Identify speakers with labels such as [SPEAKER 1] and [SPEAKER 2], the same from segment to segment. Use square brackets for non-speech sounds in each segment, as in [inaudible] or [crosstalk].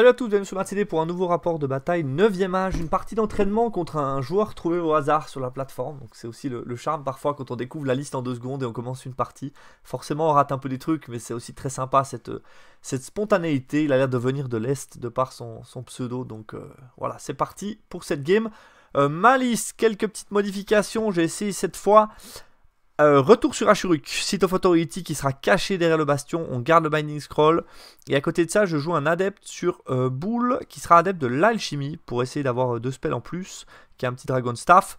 [SPEAKER 1] Salut à tous, bienvenue sur MatchTV pour un nouveau rapport de bataille 9ème âge, une partie d'entraînement contre un joueur trouvé au hasard sur la plateforme. Donc c'est aussi le, charme parfois quand on découvre la liste en deux secondes et on commence une partie. Forcément on rate un peu des trucs mais c'est aussi très sympa cette, cette spontanéité. Il a l'air de venir de l'Est de par son, pseudo donc euh, voilà c'est parti pour cette game. Euh, Ma liste, quelques petites modifications, j'ai essayé cette fois euh, retour sur Ashuruk, site of Autority qui sera caché derrière le bastion, on garde le Binding Scroll. Et à côté de ça, je joue un adepte sur euh, Boule qui sera adepte de l'alchimie pour essayer d'avoir euh, deux spells en plus qui est un petit Dragon Staff.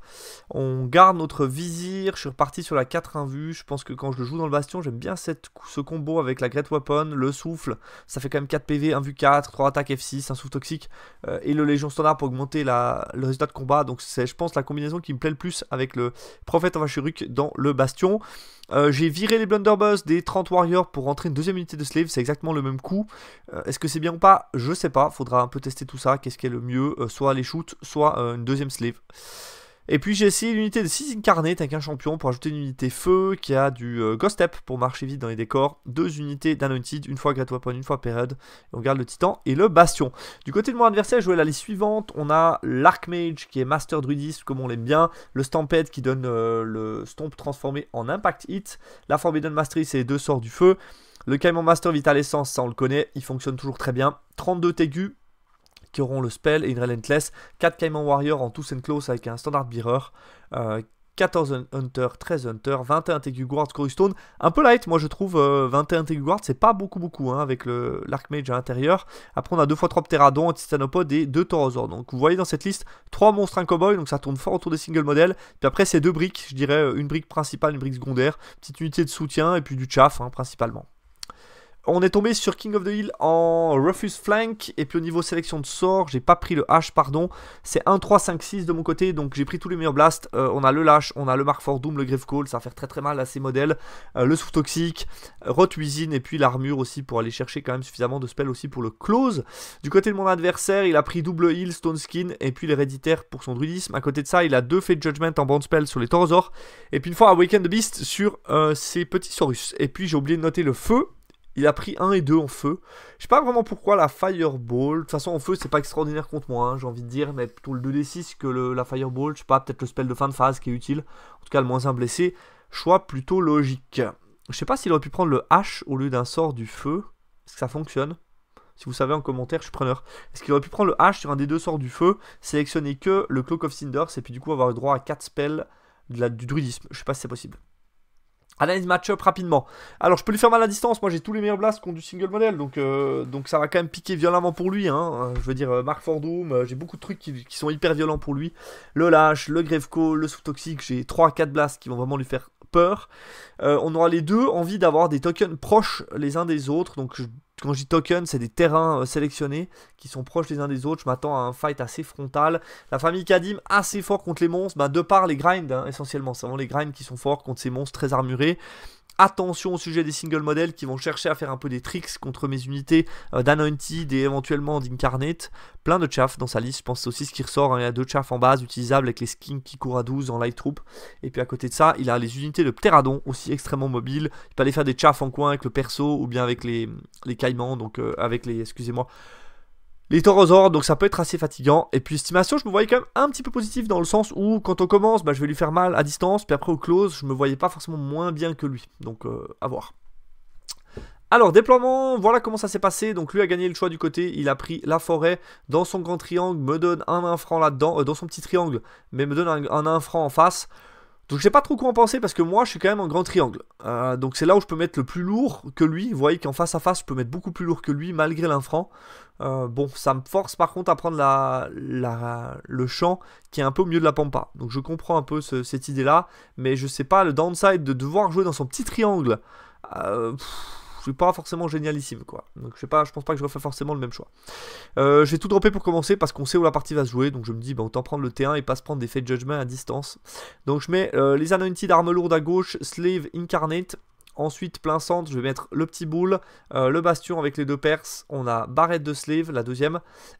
[SPEAKER 1] On garde notre vizir, je suis reparti sur la 4 vue je pense que quand je le joue dans le bastion, j'aime bien cette, ce combo avec la Great Weapon, le souffle, ça fait quand même 4 PV, 1 vue 4, 3 attaques F6, un souffle toxique, euh, et le Légion Standard pour augmenter le résultat de combat, donc c'est je pense la combinaison qui me plaît le plus avec le Prophète en dans le bastion. Euh, j'ai viré les blunderbuss des 30 warriors pour rentrer une deuxième unité de slave, c'est exactement le même coup. Euh, est-ce que c'est bien ou pas Je sais pas, faudra un peu tester tout ça, qu'est-ce qui est le mieux, euh, soit les shoots, soit une deuxième slave. Et puis j'ai essayé l'unité de 6 incarnés avec un champion pour ajouter une unité feu qui a du euh, ghost step pour marcher vite dans les décors, deux unités d'anointed, une fois great weapon, une fois période, on garde le titan et le bastion. Du côté de mon adversaire, je jouais la liste suivante, on a l'archmage qui est master druidiste comme on l'aime bien, le stampede qui donne euh, le stomp transformé en impact hit, la forbidden mastery c'est les deux sorts du feu, le Cayman Master Vital Essence, ça on le connaît, il fonctionne toujours très bien. 32 tegu qui auront le spell et une relentless. 4 Cayman Warrior en tous and close avec un standard bearer. 14 Hunter, 13 Hunter, 21 Tegu Guard, Un peu light, moi je trouve. 21 euh, Tegu Guard, c'est pas beaucoup, beaucoup hein, avec l'Archmage à l'intérieur. Après, on a 2x3 Pteradon, un et 2 Taurosaur. Donc vous voyez dans cette liste 3 monstres, un cowboy. Donc ça tourne fort autour des single models Puis après, c'est 2 briques, je dirais euh, une brique principale, une brique secondaire. Petite unité de soutien et puis du chaff hein, principalement. On est tombé sur King of the Hill en Rufus Flank. Et puis au niveau sélection de sort, j'ai pas pris le H, pardon. C'est 1, 3, 5, 6 de mon côté. Donc j'ai pris tous les meilleurs blasts. Euh, on a le Lash, on a le Mark Fort Doom, le Grave Call. Ça va faire très très mal à ces modèles. Euh, le Souffle Toxique, Cuisine et puis l'armure aussi pour aller chercher quand même suffisamment de spells aussi pour le Close. Du côté de mon adversaire, il a pris double heal, Stone Skin et puis l'héréditaire pour son druidisme. À côté de ça, il a deux Fate Judgment en bande spell sur les Torosaurs. Et puis une fois Awaken the Beast sur euh, ses petits Saurus. Et puis j'ai oublié de noter le feu il a pris 1 et 2 en feu. Je sais pas vraiment pourquoi la Fireball. De toute façon, en feu, c'est pas extraordinaire contre moi, hein, j'ai envie de dire, mais plutôt le 2d6 que la Fireball. Je sais pas, peut-être le spell de fin de phase qui est utile. En tout cas, le moins un blessé. Choix plutôt logique. Je sais pas s'il aurait pu prendre le H au lieu d'un sort du feu. Est-ce que ça fonctionne si vous savez en commentaire, je suis preneur. Est-ce qu'il aurait pu prendre le H sur un des deux sorts du feu, sélectionner que le Cloak of Cinders et puis du coup avoir le droit à 4 spells du druidisme Je sais pas si c'est possible. Allez match-up rapidement. Alors, je peux lui faire mal à distance. Moi, j'ai tous les meilleurs blasts ont du single model. Donc, euh, donc ça va quand même piquer violemment pour lui. Hein. Euh, je veux dire, euh, Mark Fordoom. j'ai beaucoup de trucs qui, sont hyper violents pour lui. Le Lâche, le Greveco, le Sous-Toxique. J'ai 3-4 blasts qui vont vraiment lui faire peur. on aura les deux envie d'avoir des tokens proches les uns des autres. Donc, je quand je dis token, c'est des terrains euh, sélectionnés qui sont proches les uns des autres. Je m'attends à un fight assez frontal. La famille Kadim, assez fort contre les monstres, bah, de par les grinds hein, essentiellement. C'est vraiment les grinds qui sont forts contre ces monstres très armurés. Attention au sujet des single models qui vont chercher à faire un peu des tricks contre mes unités euh, d'Anointed et éventuellement d'Incarnate. Plein de chaff dans sa liste, je pense aussi ce qui ressort. Hein, il y a deux chaff en base utilisables avec les skins qui courent à 12 en light troop. Et puis à côté de ça, il a les unités de Pteradon aussi extrêmement mobiles. Il peut aller faire des chaff en coin avec le perso ou bien avec les, caïmans, donc euh, avec les, excusez-moi, les taurosaures, donc ça peut être assez fatigant. Et puis estimation, je me voyais quand même un petit peu positif dans le sens où quand on commence, bah, je vais lui faire mal à distance, puis après au close, je me voyais pas forcément moins bien que lui. Donc euh, à voir. Alors, déploiement, voilà comment ça s'est passé. Donc, lui a gagné le choix du côté. Il a pris la forêt dans son grand triangle, me donne un 1 franc là-dedans, euh, dans son petit triangle, mais me donne un, un 1 franc en face. Donc je sais pas trop quoi en penser parce que moi je suis quand même en grand triangle. Euh, donc c'est là où je peux mettre le plus lourd que lui. Vous voyez qu'en face à face je peux mettre beaucoup plus lourd que lui malgré l'infranc. Euh, bon ça me force par contre à prendre la, le champ qui est un peu au milieu de la pampa. Donc je comprends un peu cette idée là. Mais je sais pas le downside de devoir jouer dans son petit triangle. Euh, je suis pas forcément génialissime, quoi. Donc je sais pas, je pense pas que je refais forcément le même choix. j'ai euh, je vais tout dropper pour commencer parce qu'on sait où la partie va se jouer, donc je me dis, bah, autant prendre le T1 et pas se prendre des faits de judgment à distance. Donc je mets euh, les Anointed d'armes lourdes à gauche, Slave Incarnate, Ensuite, plein centre, je vais mettre le petit boule, euh, le bastion avec les deux perses. On a barrette de slave, la deuxième.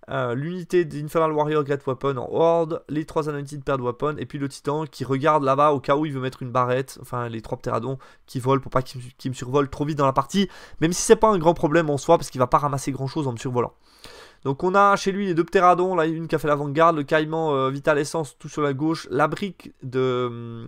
[SPEAKER 1] Euh, l'unité d'Infernal Warrior Great Weapon en horde. Les trois de paire de Weapon. Et puis le titan qui regarde là-bas au cas où il veut mettre une barrette. Enfin, les trois pteradons qui volent pour pas qu'il me survole trop vite dans la partie. Même si c'est pas un grand problème en soi parce qu'il va pas ramasser grand chose en me survolant. Donc on a chez lui les deux pteradons, là une qui a fait l'avant-garde, le caïman euh, Vital Essence tout sur la gauche, la brique de, hum,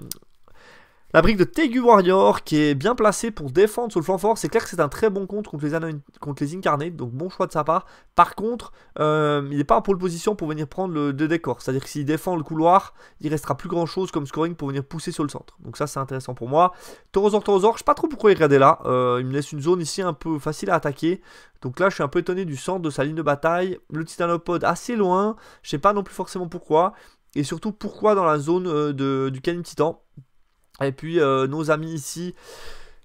[SPEAKER 1] la brique de Tegu Warrior qui est bien placée pour défendre sur le flanc fort. C'est clair que c'est un très bon contre contre les, incarnés, donc bon choix de sa part. Par contre, euh, il n'est pas en pole position pour venir prendre le, décor. C'est-à-dire que s'il défend le couloir, il restera plus grand chose comme scoring pour venir pousser sur le centre. Donc ça c'est intéressant pour moi. Torozor, Torozor, je sais pas trop pourquoi il regardait là. Euh, il me laisse une zone ici un peu facile à attaquer. Donc là, je suis un peu étonné du centre de sa ligne de bataille. Le Titanopode assez loin. Je sais pas non plus forcément pourquoi. Et surtout pourquoi dans la zone euh, de, du canyon Titan et puis euh, nos amis ici,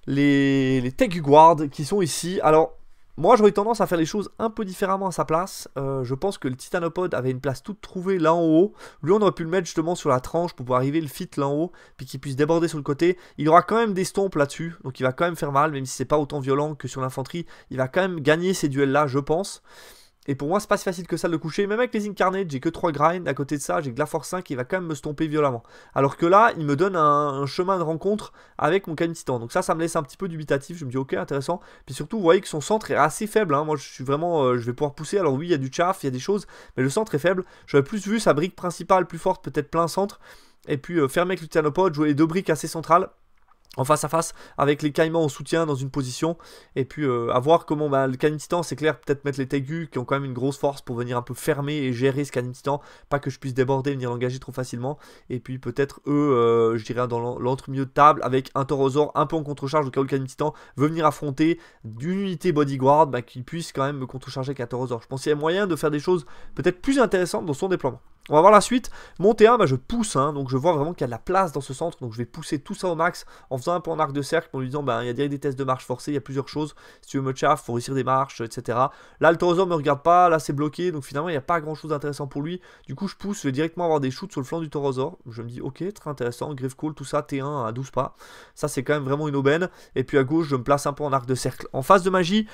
[SPEAKER 1] les, les Tech Guard qui sont ici. Alors, moi j'aurais tendance à faire les choses un peu différemment à sa place. Euh, je pense que le Titanopode avait une place toute trouvée là en haut. Lui on aurait pu le mettre justement sur la tranche pour pouvoir arriver le fit là en haut. Puis qu'il puisse déborder sur le côté. Il aura quand même des stompes là-dessus. Donc il va quand même faire mal même si c'est pas autant violent que sur l'infanterie. Il va quand même gagner ces duels là je pense. Et pour moi, c'est pas si facile que ça de le coucher. Même avec les incarnés, j'ai que 3 grinds. À côté de ça, j'ai que de la force 5 qui va quand même me stomper violemment. Alors que là, il me donne un, chemin de rencontre avec mon Cain Titan. Donc ça, ça me laisse un petit peu dubitatif. Je me dis, ok, intéressant. Puis surtout, vous voyez que son centre est assez faible. Hein. Moi, je suis vraiment. Euh, je vais pouvoir pousser. Alors oui, il y a du chaff, il y a des choses. Mais le centre est faible. J'aurais plus vu sa brique principale plus forte, peut-être plein centre. Et puis euh, fermer avec le Titanopode, jouer les deux briques assez centrales en face à face avec les Caïmans en soutien dans une position et puis avoir euh, à voir comment bah, le Titan, c'est clair peut-être mettre les Tegu qui ont quand même une grosse force pour venir un peu fermer et gérer ce Titan. pas que je puisse déborder venir l'engager trop facilement et puis peut-être eux euh, je dirais dans lentre de table avec un Taurosaur un peu en contrecharge au cas où le veut venir affronter d'une unité Bodyguard bah, qui puisse quand même me contrecharger avec un Taurosaur je pense qu'il y a moyen de faire des choses peut-être plus intéressantes dans son déploiement on va voir la suite. Mon T1, bah, je pousse, hein, donc je vois vraiment qu'il y a de la place dans ce centre, donc je vais pousser tout ça au max en faisant un peu en arc de cercle en lui disant, bah, il y a direct des tests de marche forcée, il y a plusieurs choses, si tu veux me chaff, faut réussir des marches, etc. Là, le ne me regarde pas, là c'est bloqué, donc finalement il n'y a pas grand chose d'intéressant pour lui. Du coup, je pousse, je vais directement avoir des shoots sur le flanc du Taurosor. Je me dis, ok, très intéressant, griffe cool, tout ça, T1 à 12 pas. Ça, c'est quand même vraiment une aubaine. Et puis à gauche, je me place un peu en arc de cercle. En face de magie,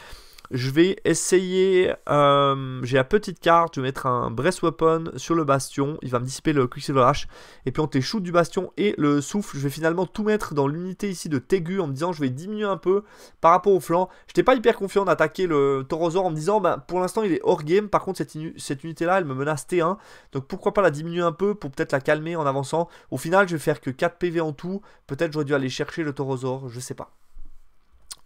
[SPEAKER 1] je vais essayer. Euh, j'ai la petite carte. Je vais mettre un Breath Weapon sur le bastion. Il va me dissiper le Quicksilver H. Et puis on te shoot du bastion et le souffle. Je vais finalement tout mettre dans l'unité ici de Tegu en me disant je vais diminuer un peu par rapport au flanc. Je J'étais pas hyper confiant d'attaquer le Taurosaur en me disant bah, pour l'instant il est hors game. Par contre, cette, cette unité là elle me menace T1. Donc pourquoi pas la diminuer un peu pour peut-être la calmer en avançant. Au final, je vais faire que 4 PV en tout. Peut-être j'aurais dû aller chercher le Taurosaur. Je sais pas.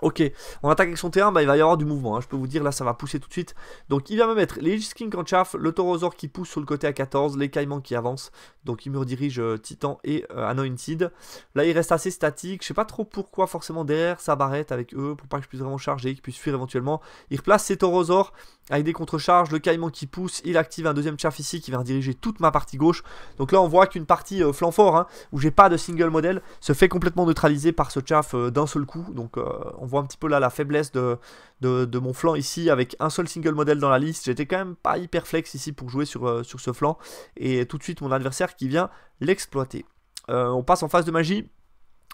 [SPEAKER 1] Ok, on attaque avec son terrain, bah, il va y avoir du mouvement, hein, je peux vous dire, là ça va pousser tout de suite. Donc il vient me mettre les King en chaff, le Taurosaur qui pousse sur le côté à 14, les Caïmans qui avancent, donc il me redirige euh, Titan et euh, Anointed. Là il reste assez statique, je sais pas trop pourquoi forcément derrière ça barrette avec eux, pour pas que je puisse vraiment charger, qu'ils puissent fuir éventuellement. Il replace ses Taurosaurs, avec des contre-charges, le caïman qui pousse, il active un deuxième chaff ici qui vient diriger toute ma partie gauche. Donc là on voit qu'une partie euh, flanc fort, hein, où j'ai pas de single model, se fait complètement neutraliser par ce chaff euh, d'un seul coup. Donc euh, on voit un petit peu là la faiblesse de, de, mon flanc ici, avec un seul single model dans la liste. J'étais quand même pas hyper flex ici pour jouer sur, sur ce flanc, et tout de suite mon adversaire qui vient l'exploiter. on passe en phase de magie,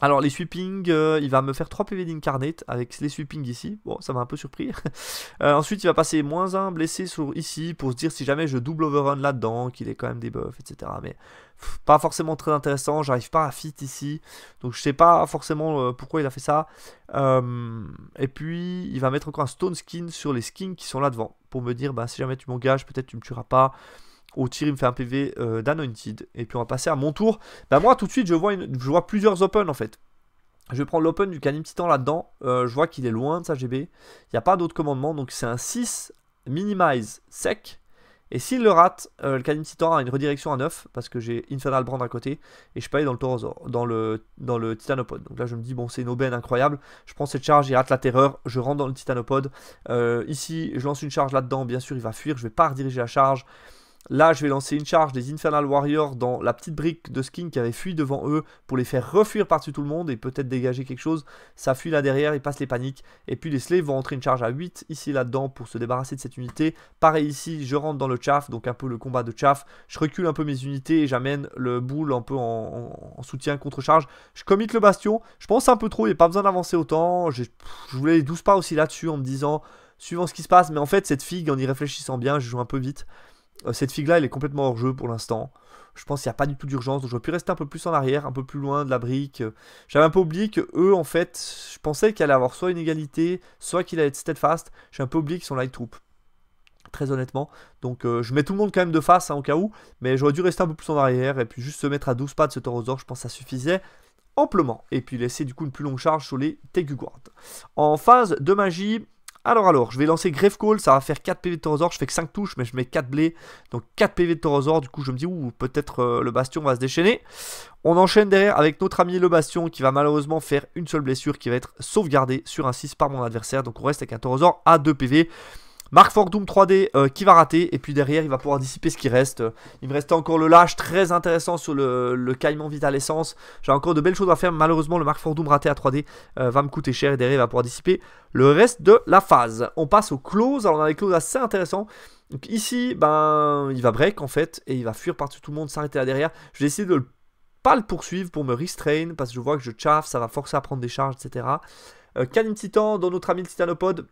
[SPEAKER 1] alors les sweepings, euh, il va me faire 3 PV d'incarnate avec les sweepings ici. Bon, ça m'a un peu surpris. [laughs] Euh, ensuite, il va passer moins 1 blessé sur ici pour se dire si jamais je double overrun là-dedans, qu'il est quand même des buffs, etc. Mais pas forcément très intéressant, j'arrive pas à fit ici. Donc je sais pas forcément euh, pourquoi il a fait ça. et puis, il va mettre encore un stone skin sur les skins qui sont là devant pour me dire bah, si jamais tu m'engages, peut-être tu me tueras pas au tir, il me fait un PV euh, d'Anointed. Et puis on va passer à mon tour. Bah moi tout de suite je vois, je vois plusieurs open en fait. Je vais prendre l'open du Canim Titan là-dedans. Euh, je vois qu'il est loin de sa GB. Il n'y a pas d'autre commandement. Donc c'est un 6 minimize sec. Et s'il le rate, euh, le Canim Titan a une redirection à 9. Parce que j'ai Infernal Brand à côté. Et je paye dans le titanopod dans le, dans le Donc là je me dis, bon c'est une aubaine incroyable. Je prends cette charge, il rate la terreur. Je rentre dans le titanopod ici je lance une charge là-dedans. Bien sûr il va fuir. Je ne vais pas rediriger la charge. Là, je vais lancer une charge des Infernal Warriors dans la petite brique de skin qui avait fui devant eux pour les faire refuir par-dessus tout le monde et peut-être dégager quelque chose. Ça fuit là derrière, ils passent les paniques. Et puis les slaves vont rentrer une charge à 8 ici là-dedans pour se débarrasser de cette unité. Pareil ici, je rentre dans le chaff, donc un peu le combat de chaff. Je recule un peu mes unités et j'amène le boule un peu en, soutien contre-charge. Je commit le bastion. Je pense un peu trop, il n'y a pas besoin d'avancer autant. Je, voulais les 12 pas aussi là-dessus en me disant suivant ce qui se passe. Mais en fait, cette figue, en y réfléchissant bien, je joue un peu vite. Euh, cette figue-là, elle est complètement hors jeu pour l'instant. Je pense qu'il n'y a pas du tout d'urgence, donc j'aurais pu rester un peu plus en arrière, un peu plus loin de la brique. J'avais un peu oublié que eux, en fait, je pensais qu'il allait avoir soit une égalité, soit qu'il allait être steadfast. J'ai un peu oublié qu'ils sont light troop, très honnêtement. Donc euh, je mets tout le monde quand même de face, En hein, cas où, mais j'aurais dû rester un peu plus en arrière, et puis juste se mettre à 12 pas de ce taurosaure, je pense que ça suffisait amplement. Et puis laisser du coup une plus longue charge sur les Teguguard. En phase de magie, alors, alors, je vais lancer Grave Call, ça va faire 4 PV de Torosor. Je fais que 5 touches, mais je mets 4 blés. Donc 4 PV de Torosor. Du coup, je me dis, ouh, peut-être euh, le Bastion va se déchaîner. On enchaîne derrière avec notre ami le Bastion qui va malheureusement faire une seule blessure qui va être sauvegardée sur un 6 par mon adversaire. Donc on reste avec un Torosor à 2 PV. Mark Ford Doom 3D euh, qui va rater. Et puis derrière, il va pouvoir dissiper ce qui reste. Il me reste encore le lâche très intéressant sur le, caïman vital essence. J'ai encore de belles choses à faire. Malheureusement, le Mark Doom raté à 3D euh, va me coûter cher. Et derrière, il va pouvoir dissiper le reste de la phase. On passe aux close Alors, on a des close assez intéressants. Donc ici, ben, il va break en fait. Et il va fuir partout tout le monde, s'arrêter là derrière. Je vais essayer de le pas le poursuivre pour me restrain parce que je vois que je chaffe, ça va forcer à prendre des charges, etc. Euh, Titan dans notre ami le Titanopode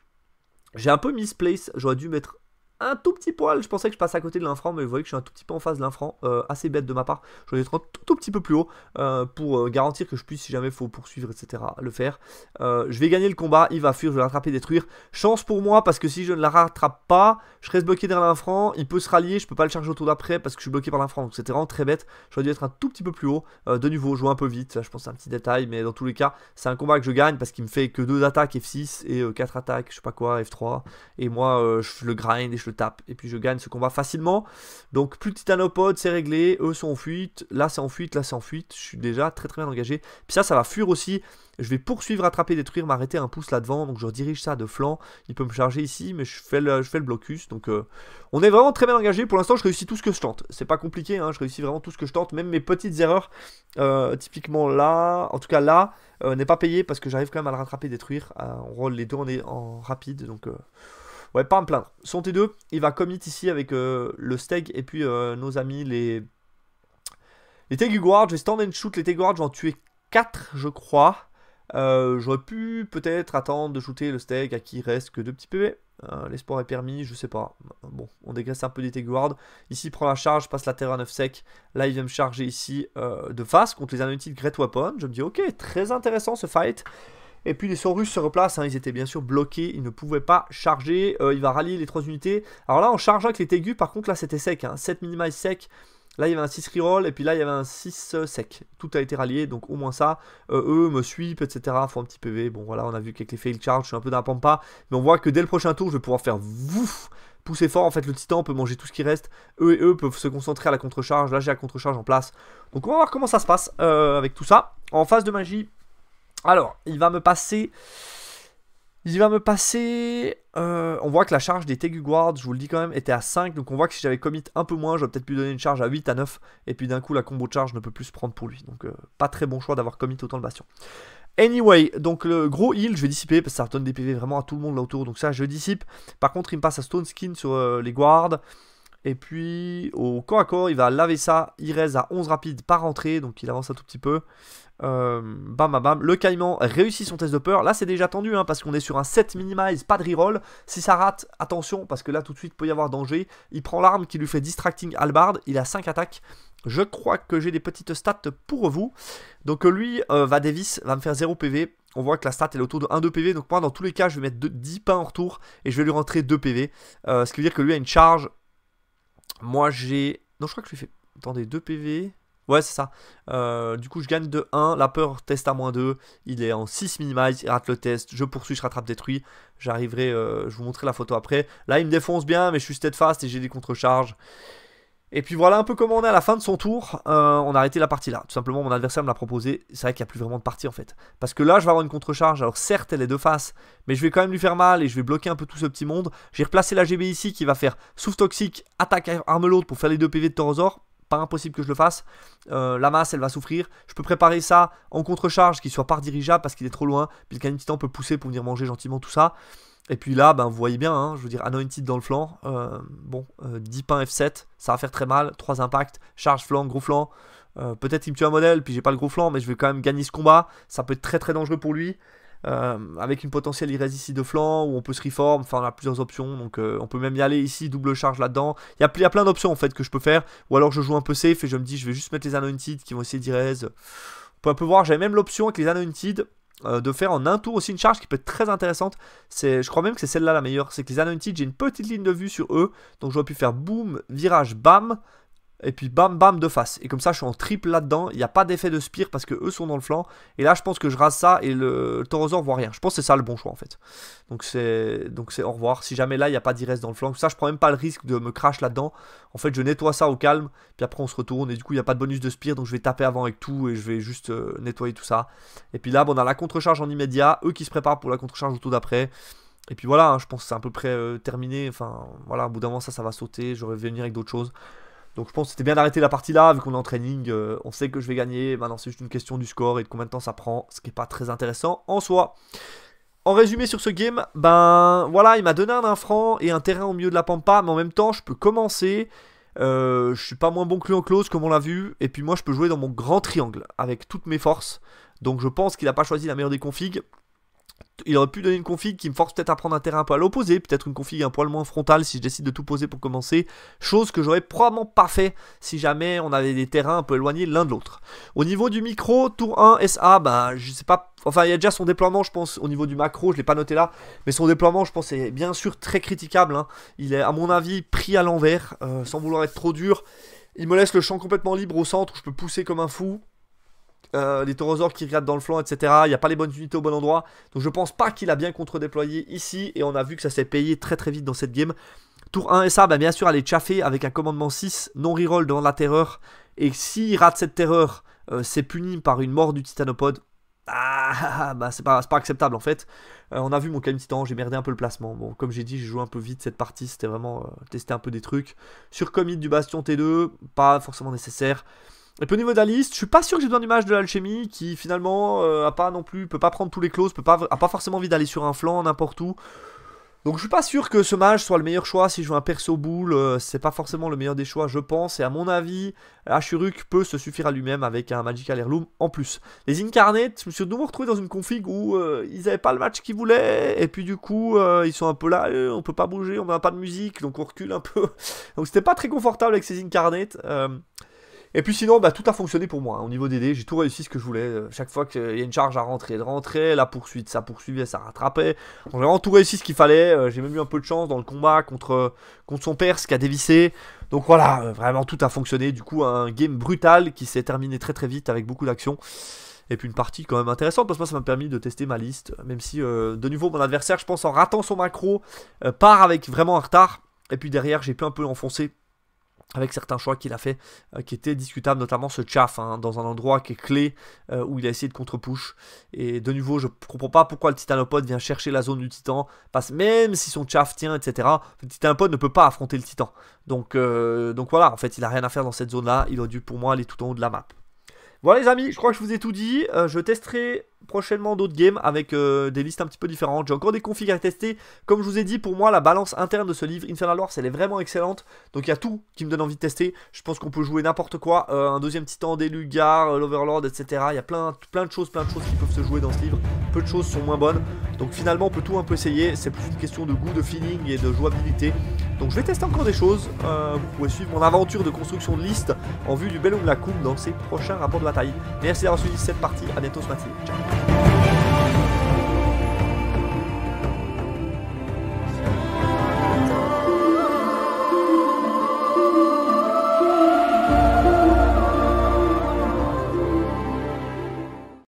[SPEAKER 1] j'ai un peu place. j'aurais dû mettre un tout petit poil. Je pensais que je passais à côté de l'infranc, mais vous voyez que je suis un tout petit peu en face de l'infran. Euh, assez bête de ma part. Je dû être un tout, petit peu plus haut euh, pour euh, garantir que je puisse, si jamais il faut poursuivre, etc., le faire. je vais gagner le combat. Il va fuir. Je vais l'attraper, détruire. Chance pour moi, parce que si je ne la rattrape pas, je reste bloqué derrière l'infranc. Il peut se rallier. Je peux pas le charger autour d'après parce que je suis bloqué par l'infranc Donc c'était vraiment très bête. J'aurais dû être un tout petit peu plus haut. de nouveau, jouer un peu vite. Ça, je pense c'est un petit détail, mais dans tous les cas, c'est un combat que je gagne parce qu'il me fait que deux attaques F6 et quatre attaques, je sais pas quoi, F3. Et moi, je le grind et je tape et puis je gagne ce combat facilement. Donc plus de titanopodes, c'est réglé, eux sont en fuite, là c'est en fuite, là c'est en fuite, je suis déjà très très bien engagé. Puis ça, ça va fuir aussi, je vais poursuivre, rattraper, détruire, m'arrêter un pouce là-devant, donc je redirige ça de flanc, il peut me charger ici, mais je fais le, je fais le blocus, donc euh, on est vraiment très bien engagé, pour l'instant je réussis tout ce que je tente, c'est pas compliqué, hein. je réussis vraiment tout ce que je tente, même mes petites erreurs, euh, typiquement là, en tout cas là, euh, n'est pas payé parce que j'arrive quand même à le rattraper, détruire, on rôle les deux est en rapide, donc... Ouais, pas à me plaindre. sont T2, il va commit ici avec euh, le Steg et puis euh, nos amis les... Les Teguard je vais stand and shoot les Teguard je vais en tuer 4 je crois. Euh, j'aurais pu peut-être attendre de shooter le Steg à qui il reste que 2 petits PV. L'espoir est permis, je sais pas. Bon, on dégraisse un peu des Teguard Ici, il prend la charge, passe la terre à 9 sec. Là, il vient me charger ici de face contre les de Great Weapon. Je me dis, ok, très intéressant ce fight. Et puis les sauts russes se replacent, hein. ils étaient bien sûr bloqués, ils ne pouvaient pas charger, euh, il va rallier les trois unités. Alors là en charge avec les aigus, par contre là c'était sec, hein. 7 minimize sec, là il y avait un 6 reroll et puis là il y avait un 6 euh, sec. Tout a été rallié, donc au moins ça, euh, eux me sweep, etc. Font un petit PV, bon voilà on a vu qu'avec les fail charge je suis un peu d'un pampa, mais on voit que dès le prochain tour je vais pouvoir faire pousser fort. En fait, le titan peut manger tout ce qui reste. Eux et eux peuvent se concentrer à la contre-charge. Là, j'ai la contre-charge en place. Donc, on va voir comment ça se passe avec tout ça. En phase de magie, alors, il va me passer. Il va me passer. Euh, on voit que la charge des Tegu Guards, je vous le dis quand même, était à 5. Donc on voit que si j'avais commit un peu moins, j'aurais peut-être pu donner une charge à 8, à 9. Et puis d'un coup, la combo de charge ne peut plus se prendre pour lui. Donc euh, pas très bon choix d'avoir commit autant de bastion. Anyway, donc le gros heal, je vais dissiper parce que ça donne des PV vraiment à tout le monde là autour. Donc ça, je dissipe. Par contre, il me passe à Stone Skin sur euh, les guards. Et puis au corps à corps, il va laver ça. Il reste à 11 rapides par entrée. Donc il avance un tout petit peu. Euh, bam, bam, Le caïman réussit son test de peur. Là, c'est déjà tendu, hein, parce qu'on est sur un set minimize, pas de reroll. Si ça rate, attention, parce que là, tout de suite, peut y avoir danger. Il prend l'arme qui lui fait distracting halbard. Il a 5 attaques. Je crois que j'ai des petites stats pour vous. Donc lui, euh, va Davis, va me faire 0 PV. On voit que la stat est autour de 1-2 PV. Donc moi, dans tous les cas, je vais mettre 10 pains en retour et je vais lui rentrer 2 PV. Euh, ce qui veut dire que lui a une charge. Moi, j'ai... Non, je crois que je lui fais... Attendez, 2 PV... Ouais, c'est ça. Euh, du coup, je gagne de 1. La peur test à moins 2. Il est en 6 minimize. Il rate le test. Je poursuis, je rattrape détruit. J'arriverai, euh, je vous montrerai la photo après. Là, il me défonce bien, mais je suis steadfast et j'ai des contre-charges. Et puis voilà un peu comment on est à la fin de son tour. Euh, on a arrêté la partie là. Tout simplement, mon adversaire me l'a proposé. C'est vrai qu'il n'y a plus vraiment de partie en fait. Parce que là, je vais avoir une contre-charge. Alors certes, elle est de face, mais je vais quand même lui faire mal et je vais bloquer un peu tout ce petit monde. J'ai replacé la GB ici qui va faire souffle toxique, attaque arme l'autre pour faire les deux PV de Torosaur pas impossible que je le fasse. Euh, la masse, elle va souffrir. Je peux préparer ça en contre-charge, qu'il soit par dirigeable parce qu'il est trop loin. Puis le Titan peut pousser pour venir manger gentiment tout ça. Et puis là, ben, vous voyez bien, hein, je veux dire, Anointed dans le flanc. Euh, bon, 10 euh, pains F7, ça va faire très mal. 3 impacts, charge flanc, gros flanc. Peut-être il me tue un modèle, puis j'ai pas le gros flanc, mais je vais quand même gagner ce combat. Ça peut être très très dangereux pour lui. Euh, avec une potentielle ici de flanc où on peut se reform, enfin on a plusieurs options, donc euh, on peut même y aller ici, double charge là-dedans. Il y, a, plein d'options en fait que je peux faire, ou alors je joue un peu safe et je me dis je vais juste mettre les Anointed qui vont essayer d'irrés. On peut un peu voir, j'avais même l'option avec les Anointed euh, de faire en un tour aussi une charge qui peut être très intéressante. Je crois même que c'est celle-là la meilleure. C'est que les Anointed, j'ai une petite ligne de vue sur eux. Donc j'aurais pu faire boum, virage, bam et puis bam bam de face. Et comme ça je suis en triple là-dedans, il n'y a pas d'effet de spire parce que eux sont dans le flanc. Et là je pense que je rase ça et le, le voit rien. Je pense que c'est ça le bon choix en fait. Donc c'est donc c'est au revoir. Si jamais là il n'y a pas d'Ires dans le flanc, ça je prends même pas le risque de me crash là-dedans. En fait je nettoie ça au calme, puis après on se retourne et du coup il n'y a pas de bonus de spire donc je vais taper avant avec tout et je vais juste euh, nettoyer tout ça. Et puis là on a la contrecharge en immédiat, eux qui se préparent pour la contrecharge au tour d'après. Et puis voilà, hein, je pense que c'est à peu près euh, terminé. Enfin, voilà, au bout d'un moment, ça, ça va sauter. J'aurais venir avec d'autres choses. Donc je pense que c'était bien d'arrêter la partie là, vu qu'on est en training, euh, on sait que je vais gagner. Maintenant c'est juste une question du score et de combien de temps ça prend, ce qui n'est pas très intéressant en soi. En résumé sur ce game, ben voilà, il m'a donné un franc et un terrain au milieu de la pampa, mais en même temps je peux commencer. Euh, je suis pas moins bon que lui en close comme on l'a vu. Et puis moi je peux jouer dans mon grand triangle avec toutes mes forces. Donc je pense qu'il n'a pas choisi la meilleure des configs il aurait pu donner une config qui me force peut-être à prendre un terrain un peu à l'opposé, peut-être une config un poil moins frontale si je décide de tout poser pour commencer, chose que j'aurais probablement pas fait si jamais on avait des terrains un peu éloignés l'un de l'autre. Au niveau du micro, tour 1 SA, bah je sais pas, enfin il y a déjà son déploiement je pense au niveau du macro, je l'ai pas noté là, mais son déploiement je pense est bien sûr très critiquable, hein. il est à mon avis pris à l'envers, euh, sans vouloir être trop dur, il me laisse le champ complètement libre au centre, où je peux pousser comme un fou, euh, les taurosaures qui regardent dans le flanc, etc. Il n'y a pas les bonnes unités au bon endroit. Donc je pense pas qu'il a bien contre-déployé ici, et on a vu que ça s'est payé très très vite dans cette game. Tour 1 et ça, bien sûr, elle est chaffée avec un commandement 6, non reroll dans la terreur. Et s'il rate cette terreur, euh, c'est puni par une mort du titanopode. Ah, [laughs] bah c'est pas, pas, acceptable en fait. Euh, on a vu mon calme titan, j'ai merdé un peu le placement. Bon, comme j'ai dit, j'ai joué un peu vite cette partie, c'était vraiment tester un peu des trucs. Sur commit du bastion T2, pas forcément nécessaire. Et puis au niveau de la liste, je suis pas sûr que j'ai besoin du mage de l'alchimie qui finalement euh, a pas non plus, peut pas prendre tous les clauses, peut pas, a pas forcément envie d'aller sur un flanc n'importe où. Donc je suis pas sûr que ce mage soit le meilleur choix si je joue un perso boule, euh, c'est pas forcément le meilleur des choix je pense, et à mon avis, Ashuruk peut se suffire à lui-même avec un Magical Heirloom en plus. Les Incarnates, je me suis de nouveau retrouvé dans une config où euh, ils avaient pas le match qu'ils voulaient, et puis du coup ils sont un peu là, on peut pas bouger, on n'a pas de musique, donc on recule un peu. [laughs] donc c'était pas très confortable avec ces Incarnates. Et puis sinon, bah, tout a fonctionné pour moi. Hein, au niveau des dés, j'ai tout réussi ce que je voulais. Euh, chaque fois qu'il y a une charge à rentrer, de rentrer, la poursuite, ça poursuivait, ça rattrapait. J'ai vraiment tout réussi ce qu'il fallait. Euh, j'ai même eu un peu de chance dans le combat contre, contre son père, ce qui a dévissé. Donc voilà, euh, vraiment tout a fonctionné. Du coup, un game brutal qui s'est terminé très très vite avec beaucoup d'action. Et puis une partie quand même intéressante parce que moi ça m'a permis de tester ma liste. Même si de nouveau mon adversaire, je pense en ratant son macro, part avec vraiment un retard. Et puis derrière, j'ai pu un peu enfoncer avec certains choix qu'il a fait euh, qui étaient discutables, notamment ce chaff hein, dans un endroit qui est clé euh, où il a essayé de contre-push. Et de nouveau, je ne comprends pas pourquoi le titanopode vient chercher la zone du titan, parce même si son chaff tient, etc., le titanopode ne peut pas affronter le titan. Euh, donc, voilà, en fait, il a rien à faire dans cette zone-là, il aurait dû pour moi aller tout en haut de la map. Voilà les amis, je crois que je vous ai tout dit. Euh, je testerai prochainement d'autres games avec euh, des listes un petit peu différentes. J'ai encore des configs à tester. Comme je vous ai dit, pour moi, la balance interne de ce livre, Infernal Wars, elle est vraiment excellente. Donc il y a tout qui me donne envie de tester. Je pense qu'on peut jouer n'importe quoi. Euh, un deuxième titan, des Lugar, l'Overlord, etc. Il y a plein, plein de choses, plein de choses qui peuvent se jouer dans ce livre. Peu de choses sont moins bonnes. Donc finalement, on peut tout un peu essayer. C'est plus une question de goût, de feeling et de jouabilité. Donc je vais tester encore des choses. Euh, vous pouvez suivre mon aventure de construction de liste en vue du la Lakum dans ses prochains rapports de bataille. Merci d'avoir suivi cette partie. À bientôt ce matin. Ciao.